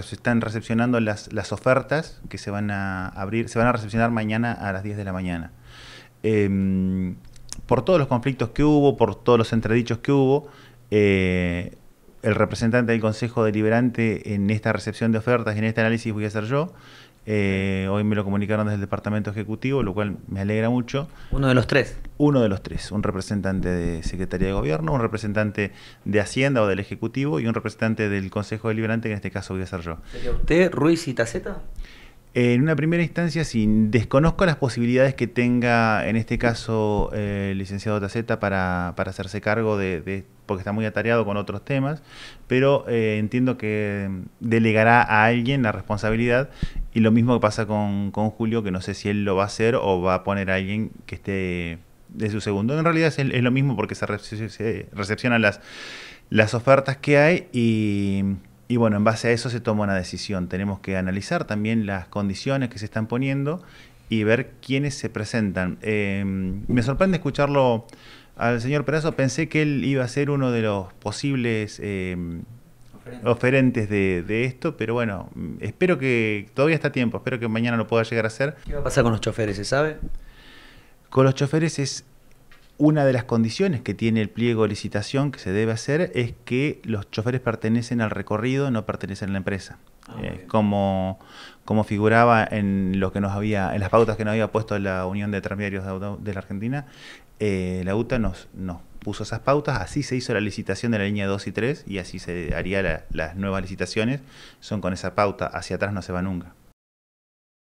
están recepcionando las, las ofertas que se van a abrir, se van a recepcionar mañana a las 10 de la mañana. Em, por todos los conflictos que hubo, por todos los entredichos que hubo, eh, el representante del Consejo Deliberante en esta recepción de ofertas y en este análisis voy a ser yo. Eh, hoy me lo comunicaron desde el departamento ejecutivo, lo cual me alegra mucho. ¿Uno de los tres? Uno de los tres. Un representante de Secretaría de Gobierno, un representante de Hacienda o del Ejecutivo y un representante del Consejo Deliberante, que en este caso voy a ser yo. ¿Sería usted, Ruiz y Taceta? Eh, en una primera instancia, sí, desconozco las posibilidades que tenga, en este caso, eh, el licenciado Taceta para, para, hacerse cargo de, porque está muy atareado con otros temas, pero entiendo que delegará a alguien la responsabilidad y lo mismo que pasa con, con, Julio, que no sé si él lo va a hacer o va a poner a alguien que esté de su segundo. En realidad es, lo mismo porque se, recepcionan las, las ofertas que hay y, bueno, en base a eso se toma una decisión. Tenemos que analizar también las condiciones que se están poniendo y ver quiénes se presentan. Em, me sorprende escucharlo al señor Perazo. Pensé que él iba a ser uno de los posibles... Em, oferentes, de, esto, pero bueno, espero que todavía está tiempo, espero que mañana lo pueda llegar a hacer. ¿Qué va a pasar con los choferes, se sabe? Con los choferes es una de las condiciones que tiene el pliego de licitación que se debe hacer es que los choferes pertenecen al recorrido, no pertenecen a la empresa. Ah, como, como figuraba en lo que nos había, en las pautas que nos había puesto la Unión de Transportistas de, la Argentina, eh, la UTA nos, no puso esas pautas, así se hizo la licitación de la línea 2 y 3 y así se harían las nuevas licitaciones, son con esa pauta, hacia atrás no se va nunca.